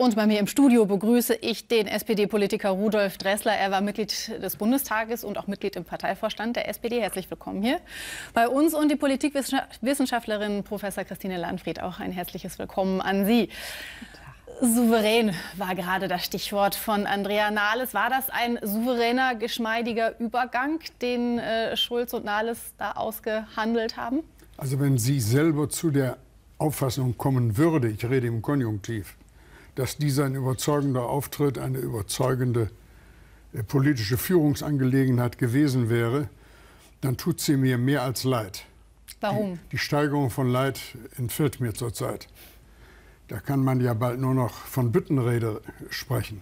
Und bei mir im Studio begrüße ich den SPD-Politiker Rudolf Dressler. Er war Mitglied des Bundestages und auch Mitglied im Parteivorstand der SPD. Herzlich willkommen hier bei uns und die Politikwissenschaftlerin Professor Christine Landfried. Auch ein herzliches Willkommen an Sie. Souverän war gerade das Stichwort von Andrea Nahles. War das ein souveräner, geschmeidiger Übergang, den äh, Schulz und Nahles da ausgehandelt haben? Also wenn Sie selber zu der Auffassung kommen würde, ich rede im Konjunktiv, dass dieser ein überzeugender Auftritt, eine überzeugende äh, politische Führungsangelegenheit gewesen wäre, dann tut sie mir mehr als leid. Warum? Die, die Steigerung von Leid entfällt mir zurzeit. Da kann man ja bald nur noch von Büttenrede sprechen.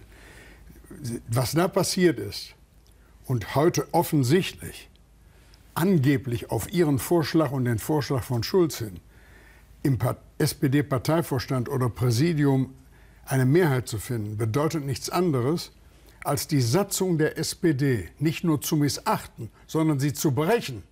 Was da passiert ist und heute offensichtlich angeblich auf Ihren Vorschlag und den Vorschlag von Schulz hin im SPD-Parteivorstand oder Präsidium eine Mehrheit zu finden bedeutet nichts anderes, als die Satzung der SPD nicht nur zu missachten, sondern sie zu brechen.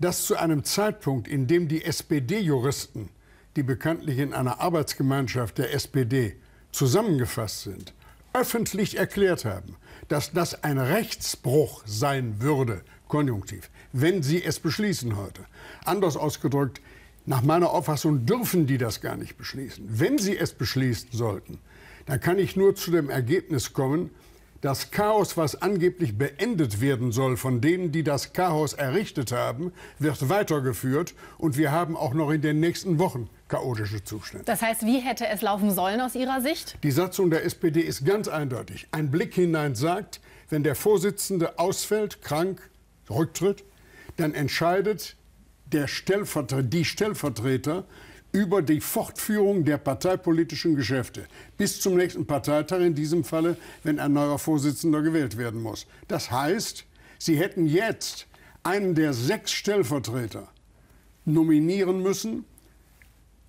Das zu einem Zeitpunkt, in dem die SPD-Juristen, die bekanntlich in einer Arbeitsgemeinschaft der SPD zusammengefasst sind, öffentlich erklärt haben, dass das ein Rechtsbruch sein würde, konjunktiv, wenn sie es beschließen heute. Anders ausgedrückt, nach meiner Auffassung dürfen die das gar nicht beschließen. Wenn sie es beschließen sollten, dann kann ich nur zu dem Ergebnis kommen, das Chaos, was angeblich beendet werden soll von denen, die das Chaos errichtet haben, wird weitergeführt und wir haben auch noch in den nächsten Wochen chaotische Zustände. Das heißt, wie hätte es laufen sollen aus Ihrer Sicht? Die Satzung der SPD ist ganz eindeutig. Ein Blick hinein sagt, wenn der Vorsitzende ausfällt, krank, rücktritt, dann entscheidet der Stellvertreter, die Stellvertreter über die Fortführung der parteipolitischen Geschäfte bis zum nächsten Parteitag, in diesem Falle, wenn ein neuer Vorsitzender gewählt werden muss. Das heißt, Sie hätten jetzt einen der sechs Stellvertreter nominieren müssen,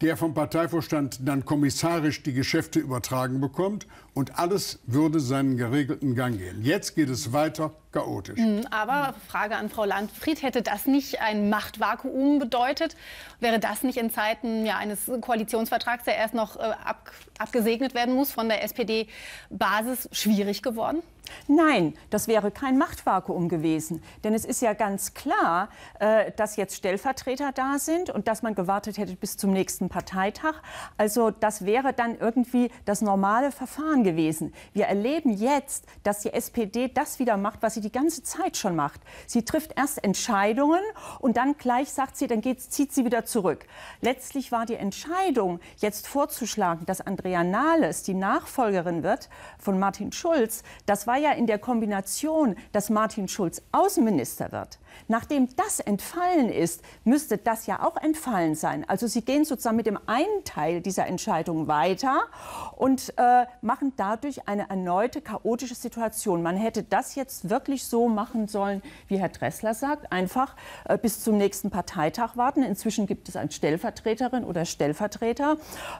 der vom Parteivorstand dann kommissarisch die Geschäfte übertragen bekommt und alles würde seinen geregelten Gang gehen. Jetzt geht es weiter chaotisch. Hm, aber Frage an Frau Landfried, hätte das nicht ein Machtvakuum bedeutet? Wäre das nicht in Zeiten ja, eines Koalitionsvertrags, der erst noch äh, ab, abgesegnet werden muss von der SPD-Basis, schwierig geworden? Nein, das wäre kein Machtvakuum gewesen. Denn es ist ja ganz klar, äh, dass jetzt Stellvertreter da sind und dass man gewartet hätte bis zum nächsten Parteitag. Also das wäre dann irgendwie das normale Verfahren gewesen. Wir erleben jetzt, dass die SPD das wieder macht, was sie die ganze Zeit schon macht. Sie trifft erst Entscheidungen und dann gleich sagt sie, dann zieht sie wieder zurück. Letztlich war die Entscheidung, jetzt vorzuschlagen, dass Andrea Nahles die Nachfolgerin wird von Martin Schulz, das war war ja in der Kombination, dass Martin Schulz Außenminister wird, Nachdem das entfallen ist, müsste das ja auch entfallen sein. Also Sie gehen sozusagen mit dem einen Teil dieser Entscheidung weiter und äh, machen dadurch eine erneute chaotische Situation. Man hätte das jetzt wirklich so machen sollen, wie Herr Dressler sagt, einfach äh, bis zum nächsten Parteitag warten. Inzwischen gibt es eine Stellvertreterin oder Stellvertreter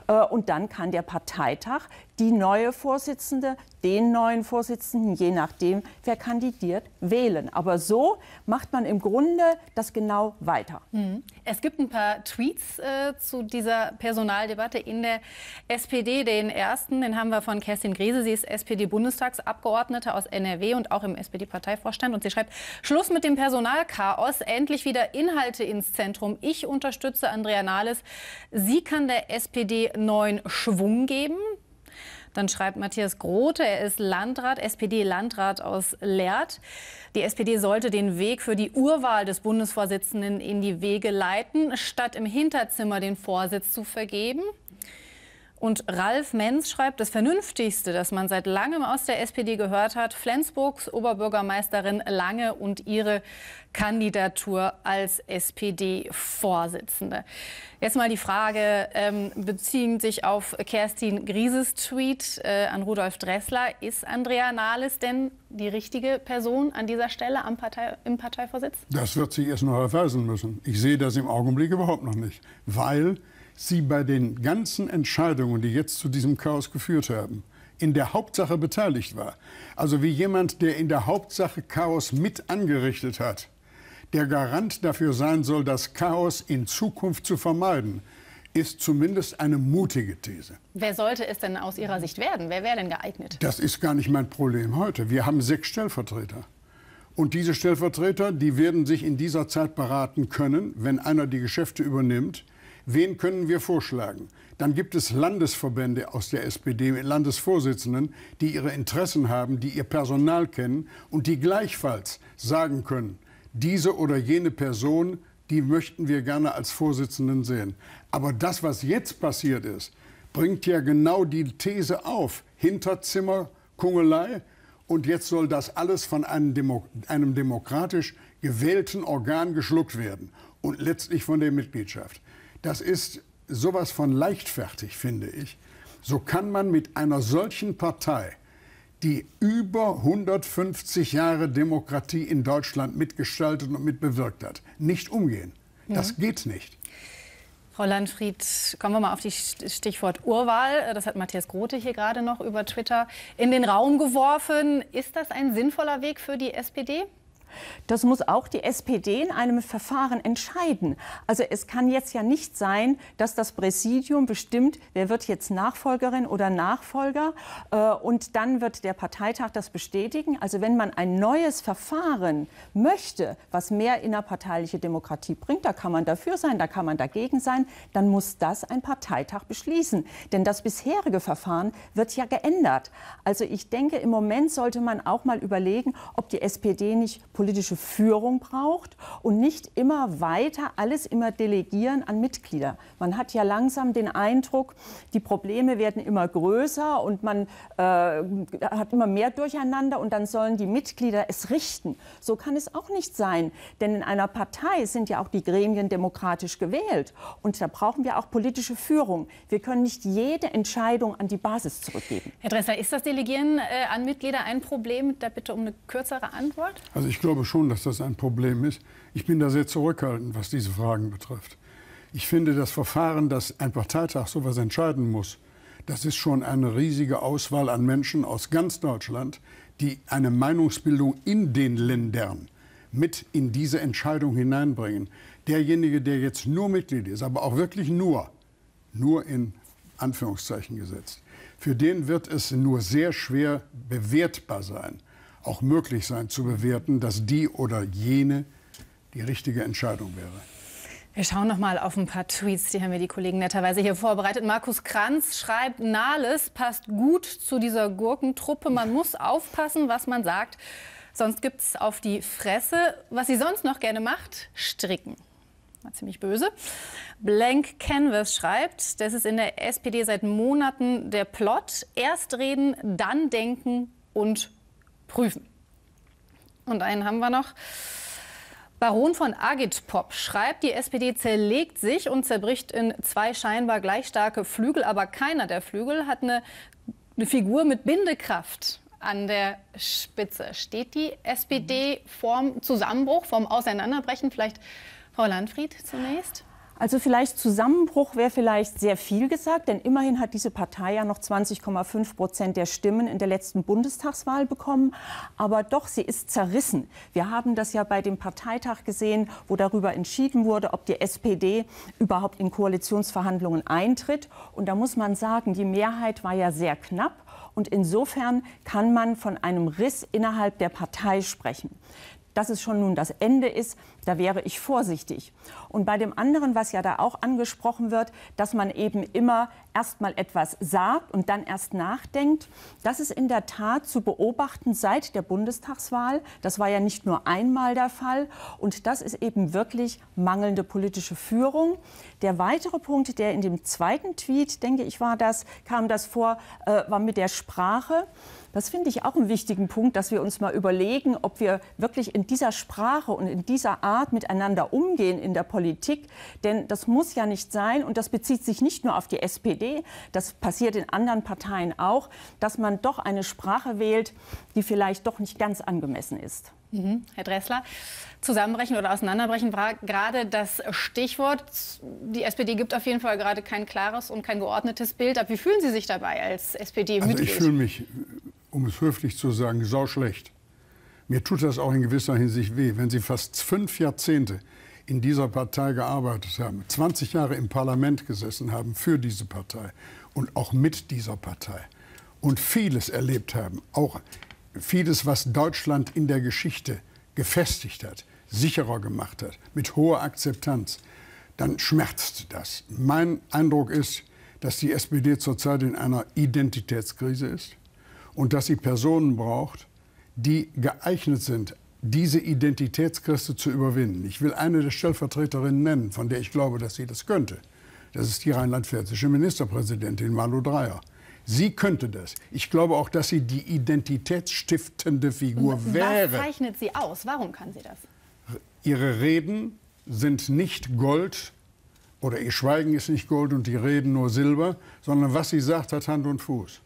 äh, und dann kann der Parteitag die neue Vorsitzende, den neuen Vorsitzenden, je nachdem, wer kandidiert, wählen. Aber so macht man sondern im Grunde das genau weiter. Mhm. Es gibt ein paar Tweets äh, zu dieser Personaldebatte in der SPD. Den ersten, den haben wir von Kerstin Griese. Sie ist SPD-Bundestagsabgeordnete aus NRW und auch im SPD-Parteivorstand. Und sie schreibt, Schluss mit dem Personalchaos, endlich wieder Inhalte ins Zentrum. Ich unterstütze Andrea Nahles. Sie kann der SPD neuen Schwung geben. Dann schreibt Matthias Grote, er ist Landrat, SPD-Landrat aus Lehrt. Die SPD sollte den Weg für die Urwahl des Bundesvorsitzenden in die Wege leiten, statt im Hinterzimmer den Vorsitz zu vergeben. Und Ralf Menz schreibt, das Vernünftigste, das man seit langem aus der SPD gehört hat, Flensburgs Oberbürgermeisterin Lange und ihre Kandidatur als SPD-Vorsitzende. Jetzt mal die Frage, ähm, beziehend sich auf Kerstin Grieses Tweet äh, an Rudolf Dressler, ist Andrea Nahles denn die richtige Person an dieser Stelle Partei, im Parteivorsitz? Das wird sich erst noch erweisen müssen. Ich sehe das im Augenblick überhaupt noch nicht, weil Sie bei den ganzen Entscheidungen, die jetzt zu diesem Chaos geführt haben, in der Hauptsache beteiligt war. Also wie jemand, der in der Hauptsache Chaos mit angerichtet hat, der Garant dafür sein soll, das Chaos in Zukunft zu vermeiden, ist zumindest eine mutige These. Wer sollte es denn aus Ihrer Sicht werden? Wer wäre denn geeignet? Das ist gar nicht mein Problem heute. Wir haben sechs Stellvertreter. Und diese Stellvertreter, die werden sich in dieser Zeit beraten können, wenn einer die Geschäfte übernimmt, wen können wir vorschlagen? Dann gibt es Landesverbände aus der SPD mit Landesvorsitzenden, die ihre Interessen haben, die ihr Personal kennen und die gleichfalls sagen können, diese oder jene Person, die möchten wir gerne als Vorsitzenden sehen. Aber das, was jetzt passiert ist, bringt ja genau die These auf. Hinterzimmerkungelei. und jetzt soll das alles von einem, Demo einem, demokratisch gewählten Organ geschluckt werden und letztlich von der Mitgliedschaft. Das ist sowas von leichtfertig, finde ich. So kann man mit einer solchen Partei, die über 150 Jahre Demokratie in Deutschland mitgestaltet und mitbewirkt hat, nicht umgehen. Das geht nicht. Frau Landfried, kommen wir mal auf das Stichwort Urwahl. Das hat Matthias Grote hier gerade noch über Twitter in den Raum geworfen. Ist das ein sinnvoller Weg für die SPD? Das muss auch die SPD in einem Verfahren entscheiden. Also es kann jetzt ja nicht sein, dass das Präsidium bestimmt, wer wird jetzt Nachfolgerin oder Nachfolger. Äh, und dann wird der Parteitag das bestätigen. Also wenn man ein neues Verfahren möchte, was mehr innerparteiliche Demokratie bringt, da kann man dafür sein, da kann man dagegen sein, dann muss das ein Parteitag beschließen. Denn das bisherige Verfahren wird ja geändert. Also ich denke, im Moment sollte man auch mal überlegen, ob die SPD nicht politisch politische Führung braucht und nicht immer weiter alles immer delegieren an Mitglieder. Man hat ja langsam den Eindruck, die Probleme werden immer größer und man äh, hat immer mehr Durcheinander und dann sollen die Mitglieder es richten. So kann es auch nicht sein, denn in einer Partei sind ja auch die Gremien demokratisch gewählt und da brauchen wir auch politische Führung. Wir können nicht jede Entscheidung an die Basis zurückgeben. Herr Dressler, ist das Delegieren äh, an Mitglieder ein Problem? Da bitte um eine kürzere Antwort. Also ich glaube, glaube schon, dass das ein Problem ist. Ich bin da sehr zurückhaltend, was diese Fragen betrifft. Ich finde, das Verfahren, dass ein Parteitag sowas entscheiden muss, das ist schon eine riesige Auswahl an Menschen aus ganz Deutschland, die eine Meinungsbildung in den Ländern mit in diese Entscheidung hineinbringen. Derjenige, der jetzt nur Mitglied ist, aber auch wirklich nur, nur in Anführungszeichen gesetzt, für den wird es nur sehr schwer bewertbar sein auch möglich sein zu bewerten, dass die oder jene die richtige Entscheidung wäre. Wir schauen noch mal auf ein paar Tweets, die haben mir die Kollegen netterweise hier vorbereitet. Markus Kranz schreibt, Nahles passt gut zu dieser Gurkentruppe. Man muss aufpassen, was man sagt, sonst gibt es auf die Fresse. Was sie sonst noch gerne macht, stricken. War ziemlich böse. Blank Canvas schreibt, das ist in der SPD seit Monaten der Plot. Erst reden, dann denken und prüfen. Und einen haben wir noch. Baron von Agitprop schreibt, die SPD zerlegt sich und zerbricht in zwei scheinbar gleich starke Flügel, aber keiner der Flügel hat eine, eine Figur mit Bindekraft an der Spitze. Steht die SPD vorm Zusammenbruch, vorm Auseinanderbrechen? Vielleicht Frau Landfried zunächst? Also vielleicht Zusammenbruch wäre vielleicht sehr viel gesagt, denn immerhin hat diese Partei ja noch 20,5 Prozent der Stimmen in der letzten Bundestagswahl bekommen. Aber doch, sie ist zerrissen. Wir haben das ja bei dem Parteitag gesehen, wo darüber entschieden wurde, ob die SPD überhaupt in Koalitionsverhandlungen eintritt. Und da muss man sagen, die Mehrheit war ja sehr knapp. Und insofern kann man von einem Riss innerhalb der Partei sprechen dass es schon nun das Ende ist, da wäre ich vorsichtig. Und bei dem anderen, was ja da auch angesprochen wird, dass man eben immer erst mal etwas sagt und dann erst nachdenkt, das ist in der Tat zu beobachten seit der Bundestagswahl. Das war ja nicht nur einmal der Fall. Und das ist eben wirklich mangelnde politische Führung. Der weitere Punkt, der in dem zweiten Tweet, denke ich, war das, kam das vor, äh, war mit der Sprache. Das finde ich auch einen wichtigen Punkt, dass wir uns mal überlegen, ob wir wirklich in dieser Sprache und in dieser Art miteinander umgehen in der Politik. Denn das muss ja nicht sein und das bezieht sich nicht nur auf die SPD, das passiert in anderen Parteien auch, dass man doch eine Sprache wählt, die vielleicht doch nicht ganz angemessen ist. Mhm. Herr Dressler, zusammenbrechen oder auseinanderbrechen war gerade das Stichwort. Die SPD gibt auf jeden Fall gerade kein klares und kein geordnetes Bild ab. Wie fühlen Sie sich dabei als SPD-Mitglied? Also ich fühle mich, um es höflich zu sagen, sauschlecht. Mir tut das auch in gewisser Hinsicht weh, wenn Sie fast fünf Jahrzehnte in dieser Partei gearbeitet haben, 20 Jahre im Parlament gesessen haben für diese Partei und auch mit dieser Partei und vieles erlebt haben, auch vieles, was Deutschland in der Geschichte gefestigt hat, sicherer gemacht hat, mit hoher Akzeptanz, dann schmerzt das. Mein Eindruck ist, dass die SPD zurzeit in einer Identitätskrise ist und dass sie Personen braucht, die geeignet sind, diese Identitätskrise zu überwinden. Ich will eine der Stellvertreterinnen nennen, von der ich glaube, dass sie das könnte. Das ist die rheinland-pfälzische Ministerpräsidentin Malu Dreyer. Sie könnte das. Ich glaube auch, dass sie die identitätsstiftende Figur Was wäre. Was zeichnet sie aus? Warum kann sie das? Ihre Reden sind nicht Gold oder ihr Schweigen ist nicht Gold und die Reden nur Silber, sondern was sie sagt, hat Hand und Fuß.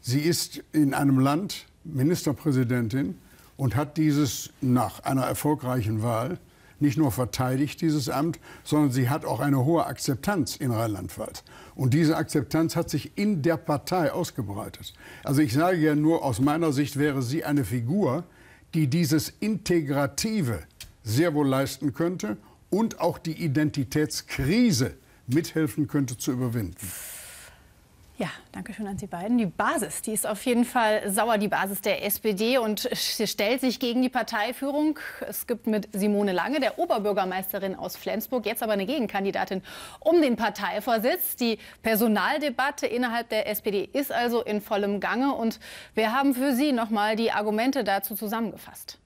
Sie ist in einem Land Ministerpräsidentin und hat dieses nach einer erfolgreichen Wahl nicht nur verteidigt dieses Amt, sondern sie hat auch eine hohe Akzeptanz in Rheinland-Pfalz. Und diese Akzeptanz hat sich in der Partei ausgebreitet. Also ich sage ja nur, aus meiner Sicht wäre sie eine Figur, die dieses Integrative sehr wohl leisten könnte und auch die Identitätskrise mithelfen könnte zu überwinden. Ja, danke schön an Sie beiden. Die Basis, die ist auf jeden Fall sauer, die Basis der SPD und sie stellt sich gegen die Parteiführung. Es gibt mit Simone Lange, der Oberbürgermeisterin aus Flensburg, jetzt aber eine Gegenkandidatin um den Parteivorsitz. Die Personaldebatte innerhalb der SPD ist also in vollem Gange und wir haben für Sie nochmal die Argumente dazu zusammengefasst.